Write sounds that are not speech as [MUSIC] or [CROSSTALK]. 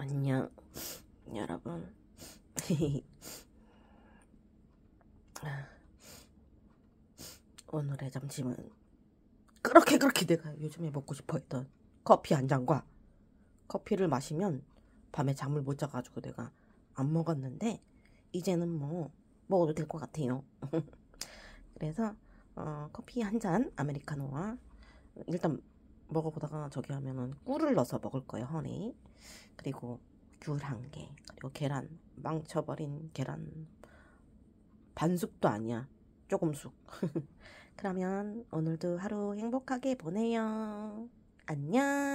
안녕 여러분 [LAUGHS] 오늘의 점심은 그렇게 그렇게 내가 요즘에 먹고 싶어 했던 커피 한 잔과 커피를 마시면 밤에 잠을 못 자가지고 내가 안 먹었는데 이제는 뭐 먹어도 될 것 같아요 [LAUGHS] 그래서 어, 커피 한 잔 아메리카노와 일단 먹어보다가 저기 하면은 꿀을 넣어서 먹을 거예요 허니 그리고 귤 한개 그리고 계란 망쳐버린 계란 반숙도 아니야 조금숙 [LAUGHS] 그러면 오늘도 하루 행복하게 보내요 안녕